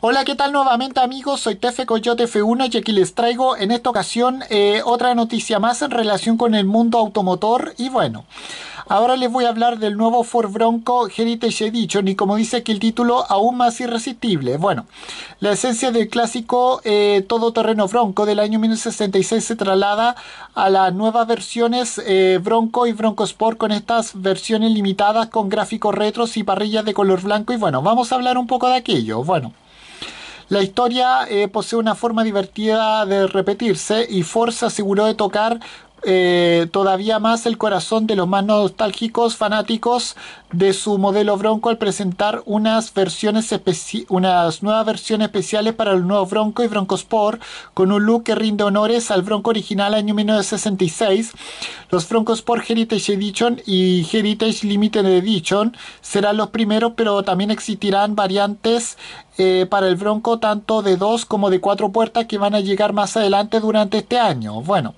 Hola, ¿qué tal nuevamente amigos? Soy Tefe Coyote F1 y aquí les traigo en esta ocasión eh, otra noticia más en relación con el mundo automotor y bueno... Ahora les voy a hablar del nuevo Ford Bronco Heritage Edition y como dice aquí el título, aún más irresistible. Bueno, la esencia del clásico eh, todoterreno Bronco del año 1966 se traslada a las nuevas versiones eh, Bronco y Bronco Sport con estas versiones limitadas con gráficos retros y parrillas de color blanco y bueno, vamos a hablar un poco de aquello. Bueno. La historia eh, posee una forma divertida de repetirse y Forza aseguró de tocar eh, todavía más el corazón de los más nostálgicos fanáticos de su modelo Bronco al presentar unas, versiones unas nuevas versiones especiales para el nuevo Bronco y Bronco Sport, con un look que rinde honores al Bronco original año 1966. Los Bronco Sport Heritage Edition y Heritage Limited Edition serán los primeros, pero también existirán variantes eh, para el Bronco tanto de dos como de cuatro puertas que van a llegar más adelante durante este año. Bueno.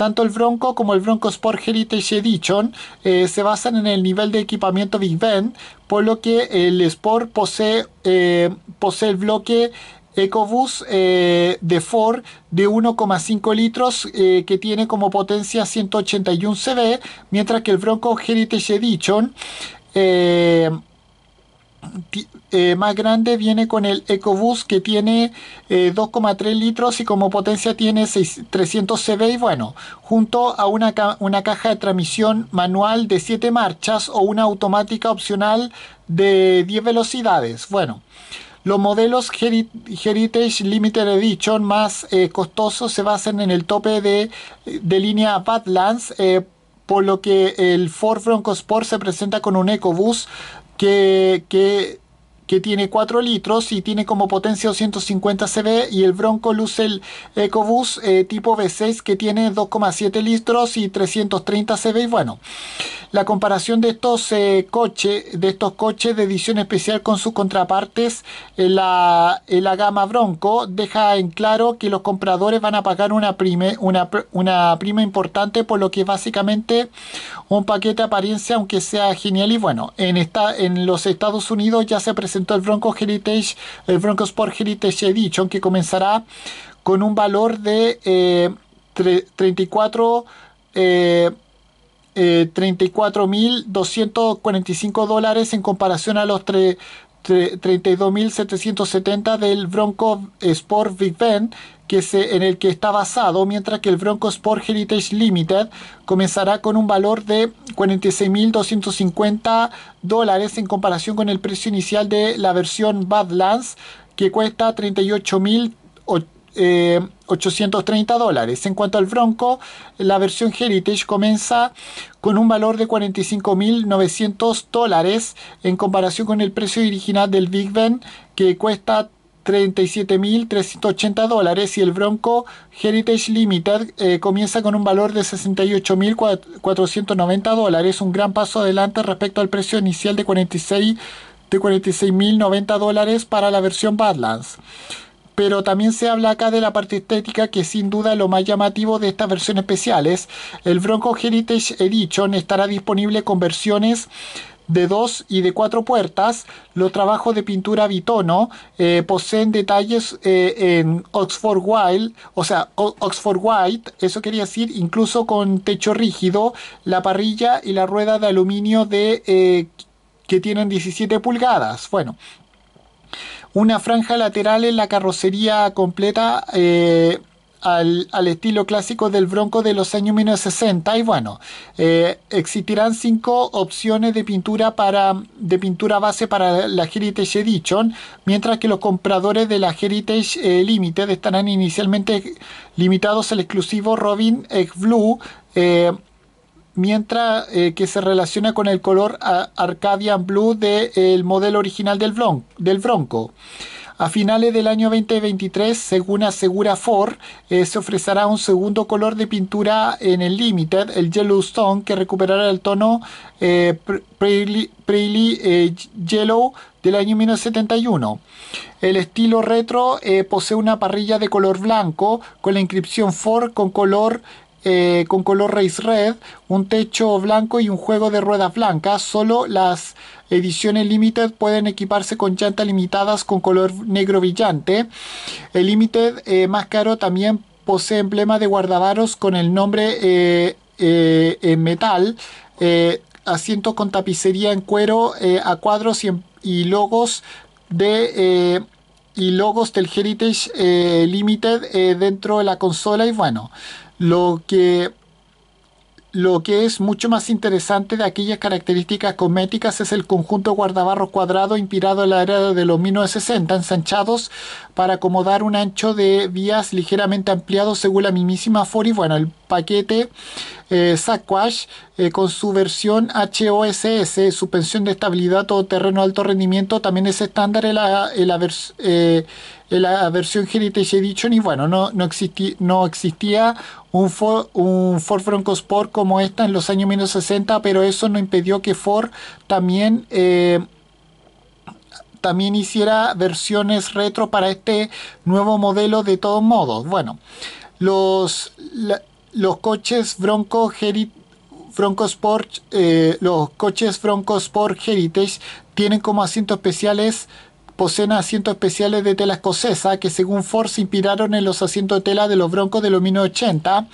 Tanto el Bronco como el Bronco Sport Heritage Edition eh, se basan en el nivel de equipamiento Big Ben, por lo que el Sport posee, eh, posee el bloque EcoBoost eh, de Ford de 1,5 litros que tiene como potencia 181 CV, mientras que el Bronco Heritage Edition eh, más grande viene con el EcoBoost que tiene 2,3 eh, litros y como potencia tiene 300 CV y bueno, junto a una, una caja de transmisión manual de 7 marchas o una automática opcional de 10 velocidades. Bueno, los modelos Heritage Limited Edition más eh, costosos se basan en el tope de, de línea Badlands por lo que el Ford Bronco Sport se presenta con un EcoBus que, que que tiene 4 litros y tiene como potencia 250 CV y el Bronco luce el eh, tipo V6 que tiene 2,7 litros y 330 CV y bueno la comparación de estos eh, coches de estos coches de edición especial con sus contrapartes en eh, la, gama Bronco deja en claro que los compradores van a pagar una, una, una prima importante por lo que es básicamente un paquete de apariencia aunque sea genial y bueno en, esta, en los Estados Unidos ya se presentó el Bronco Heritage, el Bronco Sport Heritage Edition, que comenzará con un valor de eh, 34 eh, eh, 34.245 dólares en comparación a los 32.770 del Bronco Sport Big Ben que se, en el que está basado, mientras que el Bronco Sport Heritage Limited comenzará con un valor de 46.250 dólares en comparación con el precio inicial de la versión Badlands que cuesta 38.000 830 eh, dólares. En cuanto al Bronco, la versión Heritage comienza con un valor de 45.900 dólares en comparación con el precio original del Big Ben que cuesta 37.380 dólares y el Bronco Heritage Limited eh, comienza con un valor de 68.490 dólares, un gran paso adelante respecto al precio inicial de 46 de 46.090 dólares para la versión Badlands pero también se habla acá de la parte estética que sin duda lo más llamativo de estas versiones especiales. El Bronco Heritage Edition estará disponible con versiones de dos y de cuatro puertas. Los trabajos de pintura bitono eh, poseen detalles eh, en Oxford White o sea, Oxford White, eso quería decir incluso con techo rígido, la parrilla y la rueda de aluminio de, eh, que tienen 17 pulgadas. Bueno, una franja lateral en la carrocería completa eh, al, estilo clásico del Bronco de los años 1960 y bueno eh, existirán cinco opciones de pintura para de pintura base para la Heritage Edition mientras que los compradores de la Heritage eh, Limited estarán inicialmente limitados al exclusivo Robin Egg Blue mientras eh, que se relaciona con el color Arcadian Blue del modelo original del, Bronco. A finales del año 2023, según asegura Ford, eh, se ofrecerá un segundo color de pintura en el Limited, el Yellowstone, que recuperará el tono eh, eh Yellow del año 1971. El estilo retro posee una parrilla de color blanco con la inscripción Ford con color eh, con color race red, un techo blanco y un juego de ruedas blancas. Solo las ediciones limited pueden equiparse con llantas limitadas con color negro brillante. El limited eh, más caro también posee emblema de guardabaros con el nombre eh, en metal, asientos con tapicería en cuero a cuadros y, em-, logos de y logos del Heritage Limited dentro de la consola y bueno lo que, lo que es mucho más interesante de aquellas características cosméticas es el conjunto guardabarros cuadrado inspirado en la era de los 1960, ensanchados para acomodar un ancho de vías ligeramente ampliado según la mismísima Ford. bueno, el paquete eh, eh, con su versión HOSS, suspensión de estabilidad todo terreno alto rendimiento, también es estándar en la, eh, la, versión Heritage Edition y bueno, no, no, existi, no existía un Ford, un Ford Bronco Sport como esta en los años menos 60, pero eso no impidió que Ford también eh, también hiciera versiones retro para este nuevo modelo de todos modos. Bueno, los, los coches Bronco Heritage Sport, eh, los coches Heritage tienen como asientos especiales, poseen asientos especiales de tela escocesa que según Ford se inspiraron en los asientos de tela de los Broncos de los 1980.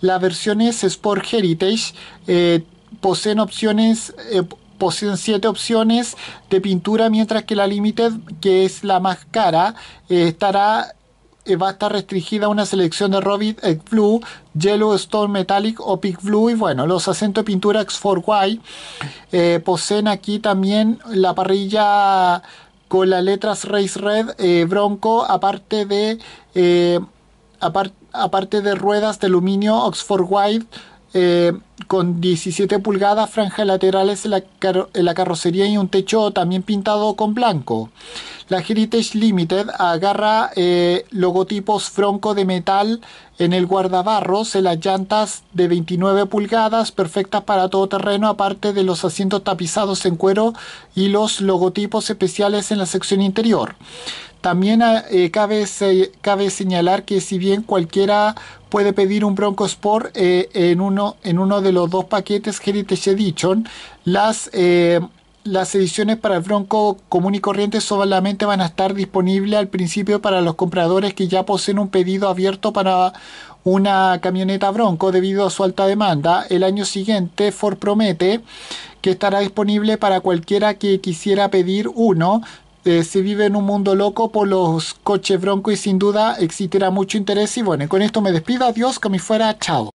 Las versiones Sport Heritage eh, poseen opciones... Eh, poseen siete opciones de pintura, mientras que la Limited, que es la más cara, estará va a estar restringida a una selección de robin Blue, Yellow Stone Metallic o Pic Blue. Y bueno, los acentos de pintura X4 eh, poseen aquí también la parrilla con las letras Race Red eh, Bronco, aparte de, eh, aparte de ruedas de aluminio Oxford White eh, con 17 pulgadas, franjas laterales en la, carrocería y un techo también pintado con blanco. La Heritage Limited agarra eh, logotipos fronco de metal en el guardabarros, en las llantas de 29 pulgadas, perfectas para todo terreno, aparte de los asientos tapizados en cuero y los logotipos especiales en la sección interior. También ah, eh, cabe, señalar que si bien cualquiera puede pedir un Bronco Sport eh, en, uno, de los dos paquetes Heritage Edition, las, eh, las ediciones para el Bronco común y corriente solamente van a estar disponibles al principio para los compradores que ya poseen un pedido abierto para una camioneta Bronco debido a su alta demanda. El año siguiente Ford promete que estará disponible para cualquiera que quisiera pedir uno, si este, se vive en un mundo loco por los coches broncos y sin duda existirá mucho interés. Y bueno, con esto me despido. Adiós, que me fuera. Chao.